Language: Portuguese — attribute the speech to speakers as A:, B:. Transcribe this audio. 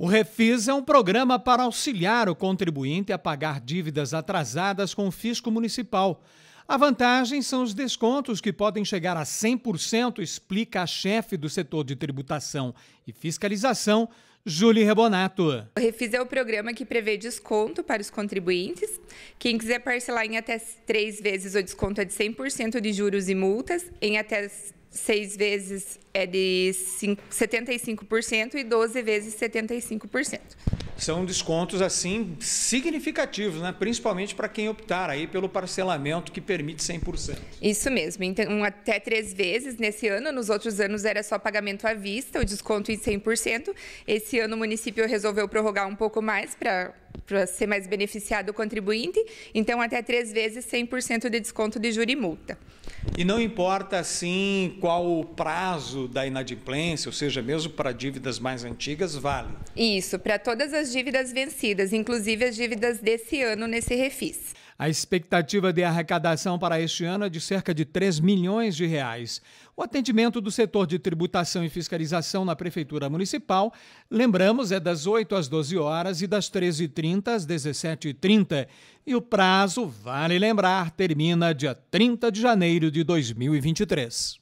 A: O Refis é um programa para auxiliar o contribuinte a pagar dívidas atrasadas com o fisco municipal. A vantagem são os descontos que podem chegar a 100%, explica a chefe do setor de tributação e fiscalização, Júlia Rebonato.
B: O Refis é o programa que prevê desconto para os contribuintes. Quem quiser parcelar em até três vezes, o desconto é de 100% de juros e multas. Em até seis vezes é de 5, 75% e 12 vezes 75%.
A: São descontos assim significativos, né? principalmente para quem optar aí pelo parcelamento que permite 100%.
B: Isso mesmo, então até três vezes nesse ano, nos outros anos era só pagamento à vista, o desconto em 100%. Esse ano o município resolveu prorrogar um pouco mais para para ser mais beneficiado o contribuinte, então até três vezes 100% de desconto de juro e multa.
A: E não importa, assim, qual o prazo da inadimplência, ou seja, mesmo para dívidas mais antigas, vale?
B: Isso, para todas as dívidas vencidas, inclusive as dívidas desse ano nesse refis.
A: A expectativa de arrecadação para este ano é de cerca de 3 milhões de reais. O atendimento do setor de tributação e fiscalização na Prefeitura Municipal, lembramos, é das 8 às 12 horas e das 13h30 às 17h30. E o prazo, vale lembrar, termina dia 30 de janeiro de 2023.